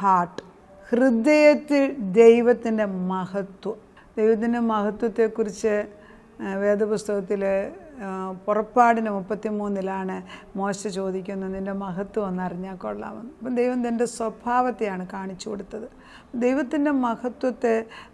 heart ഹൃദയത്തിൽ ദൈവത്തിൻ്റെ മഹത്വം ദൈവത്തിൻ്റെ മഹത്വത്തെക്കുറിച്ച് വേദപുസ്തകത്തിൽ പുറപ്പാടിന് മൂന്നിലാണ് മോശ ചോദിക്കുന്നത് നിൻ്റെ മഹത്വം ഒന്ന് അറിഞ്ഞാൽ കൊള്ളാമെന്ന് അപ്പം ദൈവം തൻ്റെ സ്വഭാവത്തെയാണ് കാണിച്ചു കൊടുത്തത് ദൈവത്തിൻ്റെ മഹത്വത്തെ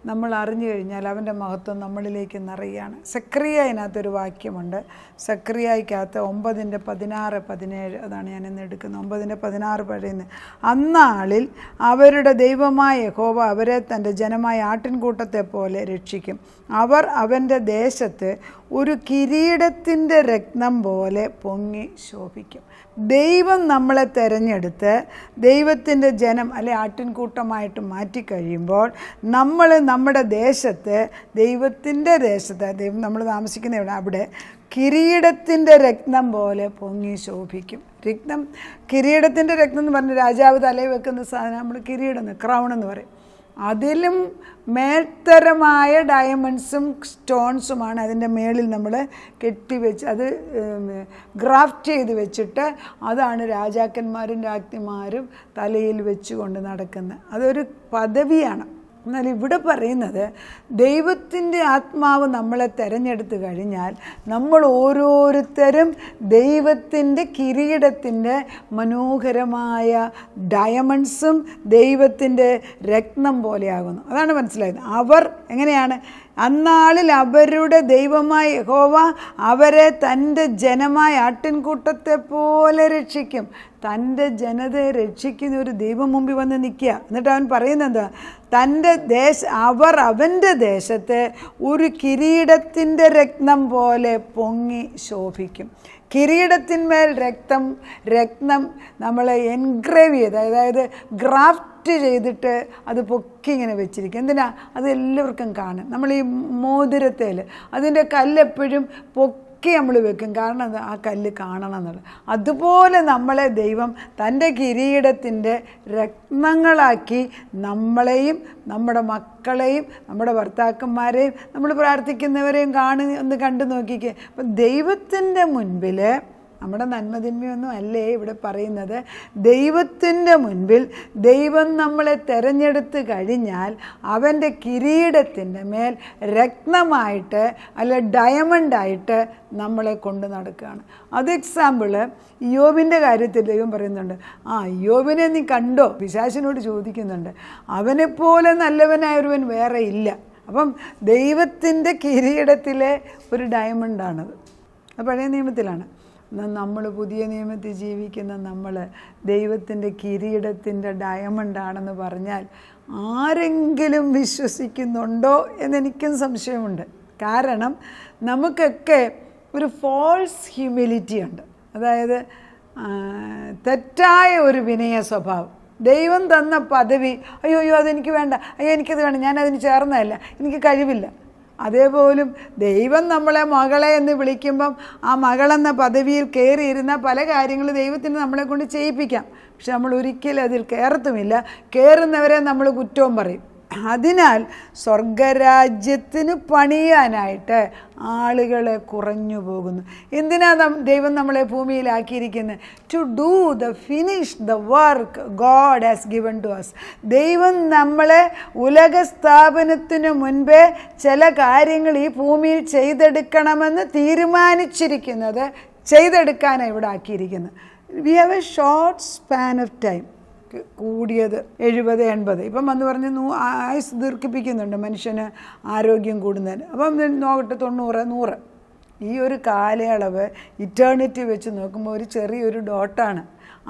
നമ്മൾ അറിഞ്ഞു കഴിഞ്ഞാൽ അവൻ്റെ മഹത്വം നമ്മളിലേക്ക് നിറയുകയാണ് സക്രിയ അതിനകത്തൊരു വാക്യമുണ്ട് സക്രിയയ്ക്കകത്ത് ഒമ്പതിൻ്റെ പതിനാറ് പതിനേഴ് അതാണ് ഞാൻ ഇന്ന് എടുക്കുന്നത് ഒമ്പതിൻ്റെ പതിനാറ് പഴയുന്നത് അന്നാളിൽ അവരുടെ ദൈവമായ ഹോവ അവരെ തൻ്റെ ജനമായ ആട്ടിൻകൂട്ടത്തെ പോലെ രക്ഷിക്കും അവർ അവൻ്റെ ദേശത്ത് ഒരു കിരീടത്തിൻ്റെ രക്തം പോലെ പൊങ്ങി ശോഭിക്കും ദൈവം നമ്മളെ തിരഞ്ഞെടുത്ത് ദൈവത്തിൻ്റെ ജനം അല്ലെ ആട്ടിൻകൂട്ടമായിട്ട് മാറ്റിക്കഴിയുമ്പോൾ നമ്മൾ നമ്മുടെ ദേശത്ത് ദൈവത്തിൻ്റെ ദേശത്ത് ദൈവം നമ്മൾ താമസിക്കുന്ന അവിടെ കിരീടത്തിൻ്റെ രക്തം പോലെ പൊങ്ങി ശോഭിക്കും രക്തം കിരീടത്തിൻ്റെ രക്തം എന്ന് പറഞ്ഞ് രാജാവ് തലയിൽ വെക്കുന്ന സാധനം നമ്മൾ കിരീടം ക്രൗൺ എന്ന് പറയും അതിലും മേൽത്തരമായ ഡയമണ്ട്സും സ്റ്റോൺസുമാണ് അതിൻ്റെ മേളിൽ നമ്മൾ കെട്ടി വെച്ച് അത് ഗ്രാഫ്റ്റ് ചെയ്ത് വെച്ചിട്ട് അതാണ് രാജാക്കന്മാരും രാജ്ഞിമാരും തലയിൽ വെച്ചുകൊണ്ട് നടക്കുന്നത് അതൊരു പദവിയാണ് എന്നാൽ ഇവിടെ പറയുന്നത് ദൈവത്തിൻ്റെ ആത്മാവ് നമ്മളെ തിരഞ്ഞെടുത്ത് കഴിഞ്ഞാൽ നമ്മൾ ഓരോരുത്തരും ദൈവത്തിൻ്റെ കിരീടത്തിൻ്റെ മനോഹരമായ ഡയമണ്ട്സും ദൈവത്തിൻ്റെ രത്നം പോലെയാകുന്നു അതാണ് മനസ്സിലായത് അവർ എങ്ങനെയാണ് അന്നാളിൽ അവരുടെ ദൈവമായ യഹോവ അവരെ തൻ്റെ ജനമായ ആട്ടിൻകൂട്ടത്തെ പോലെ രക്ഷിക്കും തൻ്റെ ജനതയെ രക്ഷിക്കുന്ന ഒരു ദൈവം മുമ്പിൽ വന്ന് നിൽക്കുക എന്നിട്ട് അവൻ പറയുന്നത് തൻ്റെ ദേശ അവർ അവൻ്റെ ദേശത്തെ ഒരു കിരീടത്തിൻ്റെ രക്തം പോലെ പൊങ്ങി ശോഭിക്കും കിരീടത്തിന്മേൽ രക്തം രക്തം നമ്മളെ എൻഗ്രേവ് ചെയ്ത് അതായത് ഗ്രാഫ്റ്റ് കട്ട് ചെയ്തിട്ട് അത് പൊക്കി ഇങ്ങനെ വെച്ചിരിക്കും എന്തിനാ അത് എല്ലാവർക്കും കാണും നമ്മൾ ഈ മോതിരത്തേൽ അതിൻ്റെ കല്ലെപ്പോഴും പൊക്കി നമ്മൾ വെക്കും കാരണം അത് ആ കല്ല് കാണണം എന്നുള്ളത് അതുപോലെ നമ്മളെ ദൈവം തൻ്റെ കിരീടത്തിൻ്റെ രത്നങ്ങളാക്കി നമ്മളെയും നമ്മുടെ മക്കളെയും നമ്മുടെ ഭർത്താക്കന്മാരെയും നമ്മൾ പ്രാർത്ഥിക്കുന്നവരെയും കാണു ഒന്ന് കണ്ടു നോക്കിക്കുക അപ്പം ദൈവത്തിൻ്റെ മുൻപിൽ നമ്മുടെ നന്മതിന്മയൊന്നും അല്ലേ ഇവിടെ പറയുന്നത് ദൈവത്തിൻ്റെ മുൻപിൽ ദൈവം നമ്മളെ തെരഞ്ഞെടുത്ത് കഴിഞ്ഞാൽ അവൻ്റെ കിരീടത്തിൻ്റെ മേൽ രക്തമായിട്ട് അല്ല ഡയമണ്ടായിട്ട് നമ്മളെ കൊണ്ടു നടക്കുകയാണ് അത് എക്സാമ്പിള് യോബിൻ്റെ കാര്യത്തിൽ ദൈവം പറയുന്നുണ്ട് ആ യോബിനെ നീ കണ്ടോ പിശാശിനോട് ചോദിക്കുന്നുണ്ട് അവനെപ്പോലെ നല്ലവനായൊരുവൻ വേറെ ഇല്ല അപ്പം ദൈവത്തിൻ്റെ കിരീടത്തിലെ ഒരു ഡയമണ്ടാണത് പഴയ നിയമത്തിലാണ് നമ്മൾ പുതിയ നിയമത്തിൽ ജീവിക്കുന്ന നമ്മൾ ദൈവത്തിൻ്റെ കിരീടത്തിൻ്റെ ആണെന്ന് പറഞ്ഞാൽ ആരെങ്കിലും വിശ്വസിക്കുന്നുണ്ടോ എന്നെനിക്കും സംശയമുണ്ട് കാരണം നമുക്കൊക്കെ ഒരു ഫോൾസ് ഹ്യൂമിലിറ്റി ഉണ്ട് അതായത് തെറ്റായ ഒരു വിനയ സ്വഭാവം ദൈവം തന്ന പദവി അയ്യോ അയ്യോ അതെനിക്ക് വേണ്ട അയ്യോ എനിക്കത് വേണ്ട ഞാനതിന് ചേർന്നതല്ല എനിക്ക് കഴിവില്ല അതേപോലും ദൈവം നമ്മളെ മകളെ എന്ന് വിളിക്കുമ്പം ആ മകളെന്ന പദവിയിൽ കയറിയിരുന്ന പല കാര്യങ്ങളും ദൈവത്തിന് നമ്മളെ കൊണ്ട് ചെയ്യിപ്പിക്കാം പക്ഷെ നമ്മൾ ഒരിക്കലും അതിൽ കയറത്തുമില്ല കയറുന്നവരെ നമ്മൾ കുറ്റവും പറയും അതിനാൽ സ്വർഗരാജ്യത്തിന് പണിയാനായിട്ട് ആളുകൾ കുറഞ്ഞു പോകുന്നു എന്തിനാ ദൈവം നമ്മളെ ഭൂമിയിലാക്കിയിരിക്കുന്നത് to do the finish the work God has given to us ദൈവം നമ്മളെ ഉലക സ്ഥാപനത്തിനു മുൻപേ ചില കാര്യങ്ങൾ ഈ ഭൂമിയിൽ ചെയ്തെടുക്കണമെന്ന് തീരുമാനിച്ചിരിക്കുന്നത് ചെയ്തെടുക്കാനാണ് ഇവിടെ ആക്കിയിരിക്കുന്നത് we have a short span of time കൂടിയത് എഴുപത് എൺപത് ഇപ്പം വന്ന് പറഞ്ഞ് നൂ ആയുസ് ദീർഘിപ്പിക്കുന്നുണ്ട് മനുഷ്യന് ആരോഗ്യം കൂടുന്നതിന് അപ്പം നോക്കട്ടെ തൊണ്ണൂറ് നൂറ് ഈ ഒരു കാലയളവ് ഇറ്റേണിറ്റി വെച്ച് നോക്കുമ്പോൾ ഒരു ചെറിയൊരു ഡോട്ടാണ്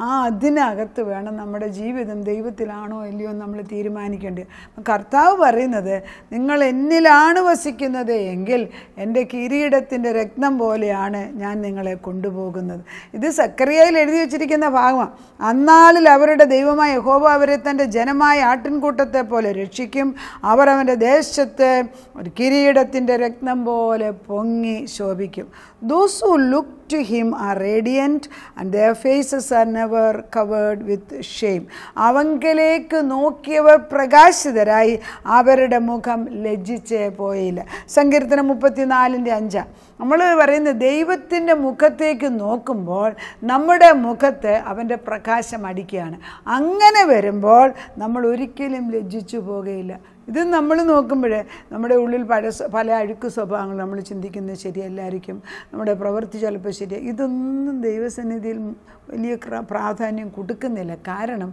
ആ അതിനകത്ത് വേണം നമ്മുടെ ജീവിതം ദൈവത്തിലാണോ ഇല്ലയോ നമ്മൾ തീരുമാനിക്കേണ്ടത് കർത്താവ് പറയുന്നത് നിങ്ങൾ എന്നിലാണ് വസിക്കുന്നത് എങ്കിൽ എൻ്റെ കിരീടത്തിൻ്റെ രക്തം പോലെയാണ് ഞാൻ നിങ്ങളെ കൊണ്ടുപോകുന്നത് ഇത് സക്കറിയയിൽ എഴുതി വച്ചിരിക്കുന്ന ഭാഗമാണ് അന്നാളിൽ അവരുടെ ദൈവമായ ഹോബ അവരെ തൻ്റെ ജനമായ ആട്ടിൻകൂട്ടത്തെ പോലെ രക്ഷിക്കും അവർ അവൻ്റെ ദേശത്ത് ഒരു കിരീടത്തിൻ്റെ രക്തം പോലെ പൊങ്ങി ശോഭിക്കും those who look to him are radiant and their faces are never covered with shame അവങ്കിലേക്ക് നോക്കിയവർ പ്രകാശിതരായി അവരുടെ മുഖം ലജ്ജിച്ച് പോയില്ല സങ്കീർത്തനം മുപ്പത്തിനാലിൻ്റെ അഞ്ചാം നമ്മൾ പറയുന്നത് ദൈവത്തിൻ്റെ മുഖത്തേക്ക് നോക്കുമ്പോൾ നമ്മുടെ മുഖത്ത് അവൻ്റെ പ്രകാശം അടിക്കുകയാണ് അങ്ങനെ വരുമ്പോൾ നമ്മൾ ഒരിക്കലും ലജ്ജിച്ചു പോകുകയില്ല ഇത് നമ്മൾ നോക്കുമ്പോൾ നമ്മുടെ ഉള്ളിൽ പല പല അഴുക്ക് സ്വഭാവങ്ങൾ നമ്മൾ ചിന്തിക്കുന്നത് ശരിയല്ലായിരിക്കും നമ്മുടെ പ്രവൃത്തി ചിലപ്പോൾ ശരി ഇതൊന്നും ദൈവസന്നിധിയിൽ വലിയ പ്രാധാന്യം കൊടുക്കുന്നില്ല കാരണം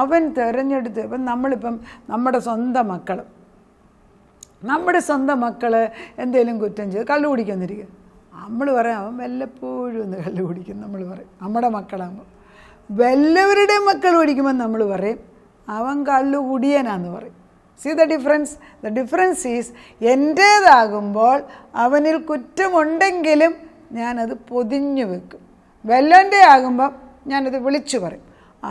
അവൻ തിരഞ്ഞെടുത്ത് ഇപ്പം നമ്മളിപ്പം നമ്മുടെ സ്വന്തം മക്കൾ നമ്മുടെ സ്വന്തം മക്കൾ എന്തെങ്കിലും കുറ്റം ചെയ്ത് കള്ളു കുടിക്കുന്നിരിക്കുക നമ്മൾ പറയാം അവൻ വല്ലപ്പോഴും ഒന്ന് കള്ളു കുടിക്കും നമ്മൾ പറയും നമ്മുടെ മക്കളാകുമ്പോൾ വല്ലവരുടെ മക്കൾ കുടിക്കുമ്പോൾ നമ്മൾ പറയും അവൻ കള്ളു കുടിയനാന്ന് പറയും see the difference the difference is എൻ്റേതാകുമ്പോൾ അവനിൽ കുറ്റമുണ്ടെങ്കിലും ഞാനത് പൊതിഞ്ഞു വെക്കും വെല്ലൻ്റെ ആകുമ്പം ഞാനത് വിളിച്ചു പറയും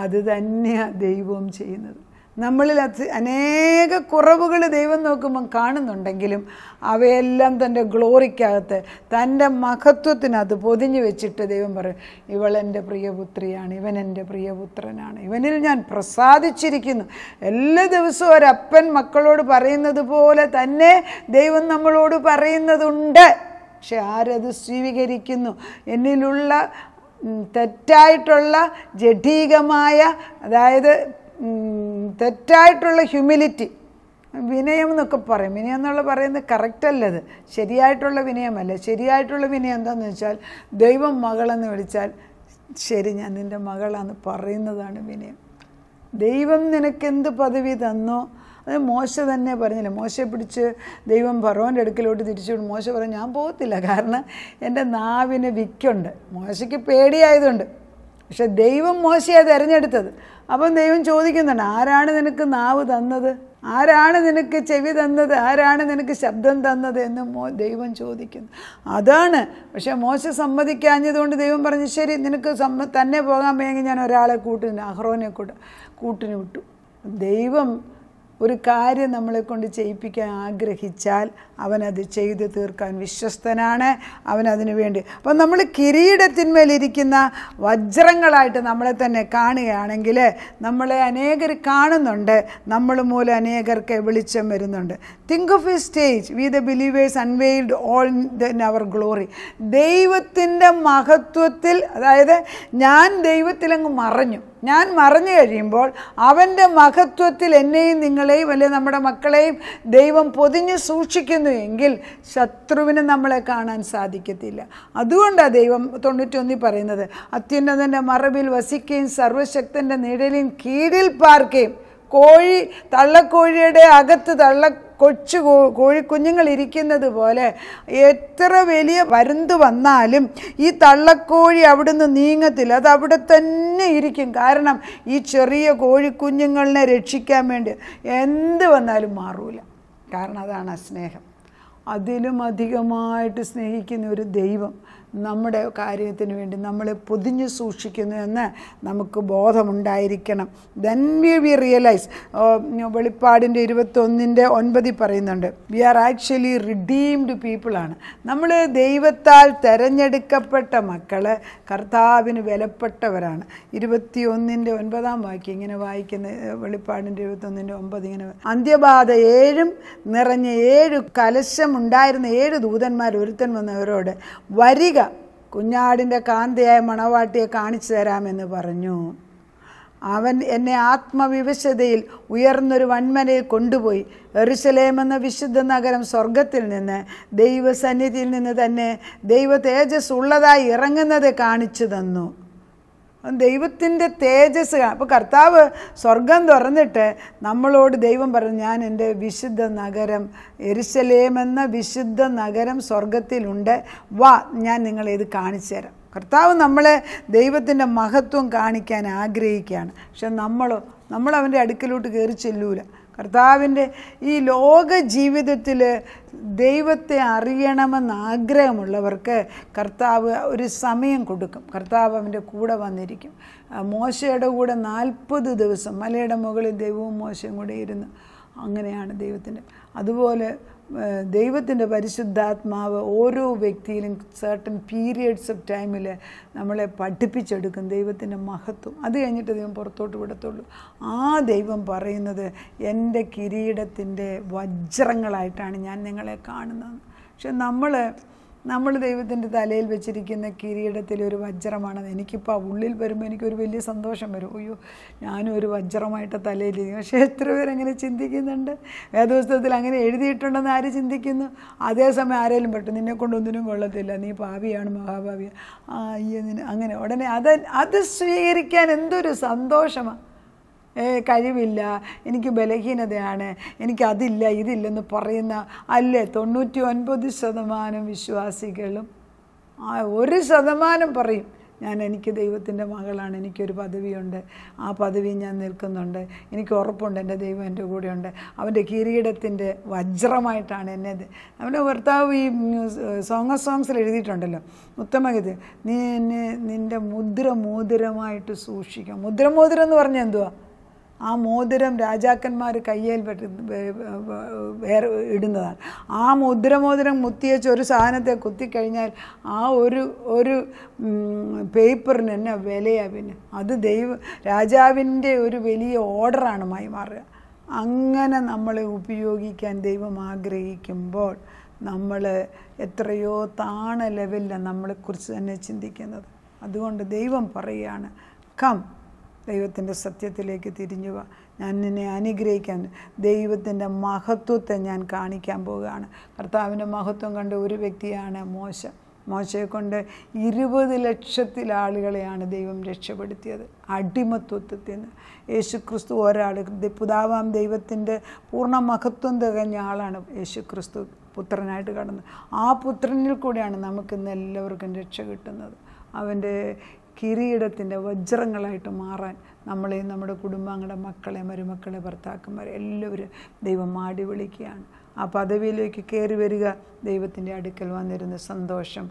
അത് തന്നെയാണ് ദൈവം ചെയ്യുന്നത് നമ്മളിൽ അത് അനേക കുറവുകൾ ദൈവം നോക്കുമ്പം കാണുന്നുണ്ടെങ്കിലും അവയെല്ലാം തൻ്റെ ഗ്ലോറിക്കകത്ത് തൻ്റെ മഹത്വത്തിനകത്ത് പൊതിഞ്ഞു വെച്ചിട്ട് ദൈവം പറയും ഇവൾ എൻ്റെ പ്രിയപുത്രിയാണ് ഇവൻ എൻ്റെ പ്രിയപുത്രനാണ് ഇവനിൽ ഞാൻ പ്രസാദിച്ചിരിക്കുന്നു എല്ലാ ദിവസവും ഒരപ്പൻ മക്കളോട് പറയുന്നത് പോലെ തന്നെ ദൈവം നമ്മളോട് പറയുന്നതുണ്ട് പക്ഷെ ആരത് സ്വീകരിക്കുന്നു എന്നിലുള്ള തെറ്റായിട്ടുള്ള ജഡീകമായ അതായത് തെറ്റായിട്ടുള്ള ഹ്യൂമിലിറ്റി വിനയം എന്നൊക്കെ പറയും വിനയം എന്നുള്ള പറയുന്നത് കറക്റ്റല്ലത് ശരിയായിട്ടുള്ള വിനയമല്ല ശരിയായിട്ടുള്ള വിനയം എന്താണെന്ന് വെച്ചാൽ ദൈവം മകളെന്ന് വിളിച്ചാൽ ശരി ഞാൻ നിൻ്റെ മകളാന്ന് പറയുന്നതാണ് വിനയം ദൈവം നിനക്ക് എന്ത് പദവി തന്നോ അത് മോശ തന്നെ പറഞ്ഞില്ല മോശ പിടിച്ച് ദൈവം ഫറോൻ്റെ അടുക്കിലോട്ട് തിരിച്ചു മോശ പറഞ്ഞു ഞാൻ പോകത്തില്ല കാരണം എൻ്റെ നാവിന് വിക്കുണ്ട് മോശയ്ക്ക് പേടിയായതുകൊണ്ട് പക്ഷെ ദൈവം മോശയെ തിരഞ്ഞെടുത്തത് അപ്പം ദൈവം ചോദിക്കുന്നുണ്ട് ആരാണ് നിനക്ക് നാവ് തന്നത് ആരാണ് നിനക്ക് ചെവി തന്നത് ആരാണ് നിനക്ക് ശബ്ദം തന്നത് എന്ന് മോ ദൈവം ചോദിക്കുന്നു അതാണ് പക്ഷെ മോശം സമ്മതിക്കാഞ്ഞതുകൊണ്ട് ദൈവം പറഞ്ഞു ശരി നിനക്ക് സമ്മ തന്നെ പോകാൻ വേണമെങ്കിൽ ഞാൻ ഒരാളെ കൂട്ടിന് അഹ്റോനെ കൂട്ട കൂട്ടിന് വിട്ടു ദൈവം ഒരു കാര്യം നമ്മളെ കൊണ്ട് ചെയ്യിപ്പിക്കാൻ ആഗ്രഹിച്ചാൽ അവനത് ചെയ്തു തീർക്കാൻ വിശ്വസ്തനാണ് അവനതിനു വേണ്ടി അപ്പം നമ്മൾ കിരീടത്തിന്മേലിരിക്കുന്ന വജ്രങ്ങളായിട്ട് നമ്മളെ തന്നെ കാണുകയാണെങ്കിൽ നമ്മളെ അനേകർ കാണുന്നുണ്ട് നമ്മൾ മൂലം അനേകർക്ക് വെളിച്ചം വരുന്നുണ്ട് think of a stage we the believers unveiled all in our glory ദൈവത്തിൻ്റെ മഹത്വത്തിൽ അതായത് ഞാൻ ദൈവത്തിലങ്ങ് മറഞ്ഞു ഞാൻ മറഞ്ഞു കഴിയുമ്പോൾ അവൻ്റെ മഹത്വത്തിൽ എന്നെയും നിങ്ങളെയും അല്ലെ നമ്മുടെ മക്കളെയും ദൈവം പൊതിഞ്ഞ് സൂക്ഷിക്കുന്നു എങ്കിൽ ശത്രുവിനെ നമ്മളെ കാണാൻ സാധിക്കത്തില്ല അതുകൊണ്ടാണ് ദൈവം തൊണ്ണൂറ്റൊന്നിൽ പറയുന്നത് അത്യുന്നതൻ്റെ മറവിൽ വസിക്കുകയും സർവശക്തൻ്റെ നിഴലിൻ കീഴിൽ പാർക്കുകയും കോഴി തള്ളക്കോഴിയുടെ അകത്ത് തള്ള കൊച്ചു കോഴിക്കുഞ്ഞുങ്ങൾ ഇരിക്കുന്നത് പോലെ എത്ര വലിയ പരുന്ത് വന്നാലും ഈ തള്ളക്കോഴി അവിടുന്ന് നീങ്ങത്തില്ല അത് അവിടെ തന്നെ ഇരിക്കും കാരണം ഈ ചെറിയ കോഴിക്കുഞ്ഞുങ്ങളെ രക്ഷിക്കാൻ വേണ്ടി എന്ത് വന്നാലും മാറൂല കാരണം അതാണ് സ്നേഹം അതിലും അധികമായിട്ട് സ്നേഹിക്കുന്ന ഒരു ദൈവം നമ്മുടെ കാര്യത്തിന് വേണ്ടി നമ്മൾ പൊതിഞ്ഞ് സൂക്ഷിക്കുന്നു എന്ന് നമുക്ക് ബോധമുണ്ടായിരിക്കണം ദെൻ വി വി റിയലൈസ് വെളിപ്പാടിൻ്റെ ഇരുപത്തൊന്നിൻ്റെ ഒൻപതിൽ പറയുന്നുണ്ട് വി ആർ ആക്ച്വലി റിഡീംഡ് പീപ്പിളാണ് നമ്മൾ ദൈവത്താൽ തെരഞ്ഞെടുക്കപ്പെട്ട മക്കൾ കർത്താവിന് വിലപ്പെട്ടവരാണ് ഇരുപത്തിയൊന്നിൻ്റെ ഒൻപതാം വാക്യം ഇങ്ങനെ വായിക്കുന്ന വെളിപ്പാടിൻ്റെ ഇരുപത്തൊന്നിൻ്റെ ഒമ്പത് ഇങ്ങനെ അന്ത്യബാധ ഏഴും നിറഞ്ഞ ഏഴ് കലശമുണ്ടായിരുന്ന ഏഴ് ദൂതന്മാർ ഒരുത്തൻ വന്നവരോട് വരിക കുഞ്ഞാടിൻ്റെ കാന്തിയായ മണവാട്ടിയെ കാണിച്ചു തരാമെന്ന് പറഞ്ഞു അവൻ എന്നെ ആത്മവിവശതയിൽ ഉയർന്നൊരു വൻമനയിൽ കൊണ്ടുപോയി എറിശലേം എന്ന വിശുദ്ധ നഗരം സ്വർഗത്തിൽ നിന്ന് ദൈവസന്നിധിയിൽ നിന്ന് തന്നെ ദൈവ തേജസ് ഉള്ളതായി ഇറങ്ങുന്നത് കാണിച്ചു തന്നു ദൈവത്തിൻ്റെ തേജസ് അപ്പോൾ കർത്താവ് സ്വർഗം തുറന്നിട്ട് നമ്മളോട് ദൈവം പറഞ്ഞു ഞാൻ എൻ്റെ വിശുദ്ധ നഗരം എരിശലേമെന്ന വിശുദ്ധ നഗരം സ്വർഗത്തിലുണ്ട് വാ ഞാൻ നിങ്ങളെ ഇത് കാണിച്ചു തരാം കർത്താവ് നമ്മളെ ദൈവത്തിൻ്റെ മഹത്വം കാണിക്കാൻ ആഗ്രഹിക്കുകയാണ് പക്ഷെ നമ്മളോ നമ്മൾ അവൻ്റെ അടുക്കലോട്ട് കയറി ചെല്ലൂല കർത്താവിൻ്റെ ഈ ലോക ജീവിതത്തിൽ ദൈവത്തെ അറിയണമെന്ന് ആഗ്രഹമുള്ളവർക്ക് കർത്താവ് ഒരു സമയം കൊടുക്കും കർത്താവ് അവൻ്റെ കൂടെ വന്നിരിക്കും മോശയുടെ കൂടെ നാൽപ്പത് ദിവസം മലയുടെ മുകളിൽ ദൈവവും മോശയും കൂടെ ഇരുന്ന് അങ്ങനെയാണ് ദൈവത്തിൻ്റെ അതുപോലെ ദൈവത്തിൻ്റെ പരിശുദ്ധാത്മാവ് ഓരോ വ്യക്തിയിലും സർട്ടൻ പീരിയഡ്സ് ഓഫ് ടൈമിൽ നമ്മളെ പഠിപ്പിച്ചെടുക്കും ദൈവത്തിൻ്റെ മഹത്വം അത് കഴിഞ്ഞിട്ട് ദൈവം പുറത്തോട്ട് വിടത്തുള്ളൂ ആ ദൈവം പറയുന്നത് എൻ്റെ കിരീടത്തിൻ്റെ വജ്രങ്ങളായിട്ടാണ് ഞാൻ നിങ്ങളെ കാണുന്നത് പക്ഷെ നമ്മൾ നമ്മൾ ദൈവത്തിൻ്റെ തലയിൽ വെച്ചിരിക്കുന്ന കിരീടത്തിൽ ഒരു വജ്രമാണ് എനിക്കിപ്പോൾ ആ ഉള്ളിൽ വരുമ്പോൾ എനിക്കൊരു വലിയ സന്തോഷം വരും അയ്യോ ഞാനും ഒരു വജ്രമായിട്ട് തലയിലിരിക്കും പക്ഷേ എത്ര പേരങ്ങനെ ചിന്തിക്കുന്നുണ്ട് വേദപുസ്തകത്തിൽ അങ്ങനെ എഴുതിയിട്ടുണ്ടെന്ന് ആര് ചിന്തിക്കുന്നു അതേസമയം ആരെങ്കിലും പറ്റും നിന്നെ കൊണ്ടൊന്നിനും കൊള്ളത്തില്ല നീ ഭാവിയാണ് മഹാഭാവിയാണ് ആ അയ്യോ അങ്ങനെ ഉടനെ അത് അത് സ്വീകരിക്കാൻ എന്തൊരു സന്തോഷമാണ് കഴിവില്ല എനിക്ക് ബലഹീനതയാണ് എനിക്കതില്ല ഇതില്ലെന്ന് പറയുന്ന അല്ലേ തൊണ്ണൂറ്റി ഒൻപത് ശതമാനം വിശ്വാസികളും ഒരു ശതമാനം പറയും ഞാൻ എനിക്ക് ദൈവത്തിൻ്റെ മകളാണ് എനിക്കൊരു പദവിയുണ്ട് ആ പദവി ഞാൻ നിൽക്കുന്നുണ്ട് എനിക്ക് ഉറപ്പുണ്ട് എൻ്റെ ദൈവം എൻ്റെ കൂടെയുണ്ട് അവൻ്റെ കിരീടത്തിൻ്റെ വജ്രമായിട്ടാണ് എന്നെ അവൻ്റെ ഭർത്താവ് ഈ സോങ് സോങ്സിൽ എഴുതിയിട്ടുണ്ടല്ലോ ഉത്തമഗതി നീ എന്നെ നിൻ്റെ മുദ്ര മോതിരമായിട്ട് സൂക്ഷിക്കാം മുദ്ര എന്ന് പറഞ്ഞാൽ എന്തുവാ ആ മോതിരം രാജാക്കന്മാർ കയ്യിൽ വേറെ ഇടുന്നതാണ് ആ മുദ്രമോതിരം മുത്തിയച്ച് ഒരു സാധനത്തെ കുത്തിക്കഴിഞ്ഞാൽ ആ ഒരു ഒരു പേപ്പറിന് തന്നെ വിലയാണ് പിന്നെ അത് ദൈവ രാജാവിൻ്റെ ഒരു വലിയ ഓർഡറാണ് മാറുക അങ്ങനെ നമ്മളെ ഉപയോഗിക്കാൻ ദൈവം ആഗ്രഹിക്കുമ്പോൾ നമ്മൾ എത്രയോ താണ ലെവലിലാണ് നമ്മളെക്കുറിച്ച് തന്നെ ചിന്തിക്കുന്നത് അതുകൊണ്ട് ദൈവം പറയുകയാണ് കം ദൈവത്തിൻ്റെ സത്യത്തിലേക്ക് തിരിഞ്ഞുക ഞാൻ നിന്നെ അനുഗ്രഹിക്കാൻ ദൈവത്തിൻ്റെ മഹത്വത്തെ ഞാൻ കാണിക്കാൻ പോവുകയാണ് കർത്താവിൻ്റെ മഹത്വം കണ്ട ഒരു വ്യക്തിയാണ് മോശ മോശയെക്കൊണ്ട് ഇരുപത് ലക്ഷത്തിൽ ആളുകളെയാണ് ദൈവം രക്ഷപ്പെടുത്തിയത് അടിമത്വത്തിൽ നിന്ന് യേശു ക്രിസ്തു ഒരാൾ പുതാവാം ദൈവത്തിൻ്റെ പൂർണ്ണ മഹത്വം തികഞ്ഞ ആളാണ് യേശു ക്രിസ്തു പുത്രനായിട്ട് കടന്നത് ആ പുത്രനിൽ കൂടിയാണ് നമുക്ക് എല്ലാവർക്കും രക്ഷ കിട്ടുന്നത് അവൻ്റെ കിരീടത്തിൻ്റെ വജ്രങ്ങളായിട്ട് മാറാൻ നമ്മളെയും നമ്മുടെ കുടുംബങ്ങളുടെ മക്കളെ മരുമക്കളെ ഭർത്താക്കന്മാരെ എല്ലാവരും ദൈവം മാടി വിളിക്കുകയാണ് ആ പദവിയിലേക്ക് കയറി വരിക ദൈവത്തിൻ്റെ അടുക്കൽ വന്നിരുന്ന സന്തോഷം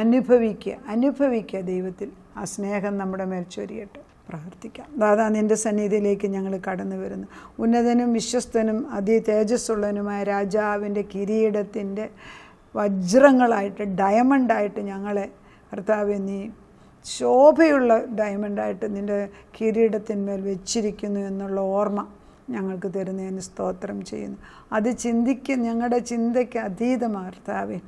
അനുഭവിക്കുക അനുഭവിക്കുക ദൈവത്തിൽ ആ സ്നേഹം നമ്മുടെ മേൽ ചൊരിയട്ടെ പ്രാർത്ഥിക്കാം ദാദാ നിൻ്റെ സന്നിധിയിലേക്ക് ഞങ്ങൾ കടന്നു വരുന്നു ഉന്നതനും വിശ്വസ്തനും അതി തേജസ്സുള്ളനുമായ രാജാവിൻ്റെ കിരീടത്തിൻ്റെ വജ്രങ്ങളായിട്ട് ഡയമണ്ടായിട്ട് ഞങ്ങളെ ഭർത്താവ് നീ ശോഭയുള്ള ഡയമണ്ടായിട്ട് നിൻ്റെ കിരീടത്തിന്മേൽ വെച്ചിരിക്കുന്നു എന്നുള്ള ഓർമ്മ ഞങ്ങൾക്ക് തരുന്നതിന് സ്തോത്രം ചെയ്യുന്നു അത് ചിന്തിക്ക് ഞങ്ങളുടെ ചിന്തയ്ക്ക് അതീതമാർത്താവേ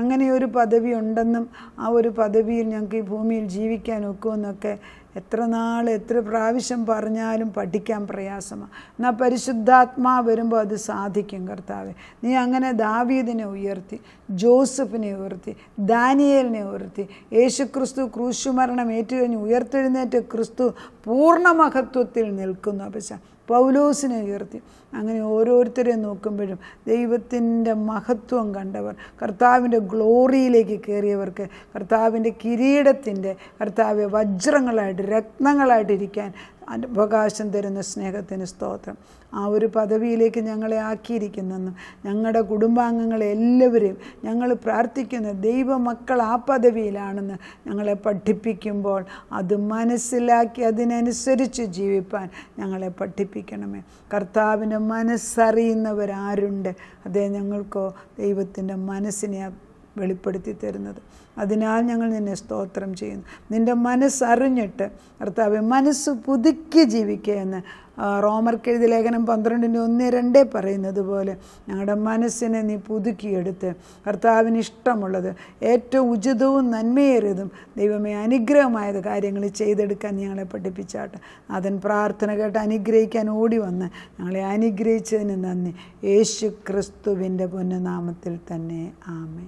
അങ്ങനെ ഒരു പദവി ഉണ്ടെന്നും ആ ഒരു പദവിയിൽ ഞങ്ങൾക്ക് ഈ ഭൂമിയിൽ ജീവിക്കാൻ ഒക്കുമെന്നൊക്കെ എത്ര നാൾ എത്ര പ്രാവശ്യം പറഞ്ഞാലും പഠിക്കാൻ പ്രയാസമാണ് എന്നാൽ പരിശുദ്ധാത്മാ വരുമ്പോൾ അത് സാധിക്കും കർത്താവ് നീ അങ്ങനെ ദാവീദിനെ ഉയർത്തി ജോസഫിനെ ഉയർത്തി ദാനിയേലിനെ ഉയർത്തി യേശു ക്രിസ്തു ക്രൂശുമരണം ഏറ്റുകഴിഞ്ഞ് ഉയർത്തെഴുന്നേറ്റ് ക്രിസ്തു പൂർണ്ണ മഹത്വത്തിൽ നിൽക്കുന്നു അപ്പച്ച പൗലോസിനെ ഉയർത്തി അങ്ങനെ ഓരോരുത്തരെ നോക്കുമ്പോഴും ദൈവത്തിൻ്റെ മഹത്വം കണ്ടവർ കർത്താവിൻ്റെ ഗ്ലോറിയിലേക്ക് കയറിയവർക്ക് കർത്താവിൻ്റെ കിരീടത്തിൻ്റെ കർത്താവ് വജ്രങ്ങളായിട്ട് രത്നങ്ങളായിട്ടിരിക്കാൻ അവകാശം തരുന്ന സ്നേഹത്തിന് സ്തോത്രം ആ ഒരു പദവിയിലേക്ക് ഞങ്ങളെ ആക്കിയിരിക്കുന്നെന്നും ഞങ്ങളുടെ കുടുംബാംഗങ്ങളെ എല്ലാവരെയും ഞങ്ങൾ പ്രാർത്ഥിക്കുന്ന ദൈവമക്കൾ ആ പദവിയിലാണെന്ന് ഞങ്ങളെ പഠിപ്പിക്കുമ്പോൾ അത് മനസ്സിലാക്കി അതിനനുസരിച്ച് ജീവിപ്പാൻ ഞങ്ങളെ പഠിപ്പിക്കണമേ കർത്താവിൻ്റെ മനസ്സറിയുന്നവരാരുണ്ട് അതേ ഞങ്ങൾക്കോ ദൈവത്തിൻ്റെ മനസ്സിനെ വെളിപ്പെടുത്തി തരുന്നത് അതിനാൽ ഞങ്ങൾ നിന്നെ സ്തോത്രം ചെയ്യുന്നു നിൻ്റെ മനസ്സറിഞ്ഞിട്ട് കർത്താവ് മനസ്സ് പുതുക്കി ജീവിക്കുക എന്ന് കെഴുതി ലേഖനം പന്ത്രണ്ടിൻ്റെ ഒന്ന് രണ്ട് പറയുന്നത് പോലെ ഞങ്ങളുടെ മനസ്സിനെ നീ പുതുക്കിയെടുത്ത് കർത്താവിന് ഇഷ്ടമുള്ളത് ഏറ്റവും ഉചിതവും നന്മയേറിയതും ദൈവമേ അനുഗ്രഹമായത് കാര്യങ്ങൾ ചെയ്തെടുക്കാൻ ഞങ്ങളെ പഠിപ്പിച്ചാട്ടെ അതൻ പ്രാർത്ഥന കേട്ട് അനുഗ്രഹിക്കാൻ ഓടി വന്ന് ഞങ്ങളെ അനുഗ്രഹിച്ചതിന് നന്ദി യേശു ക്രിസ്തുവിൻ്റെ പൊന്നുനാമത്തിൽ തന്നെ ആമേ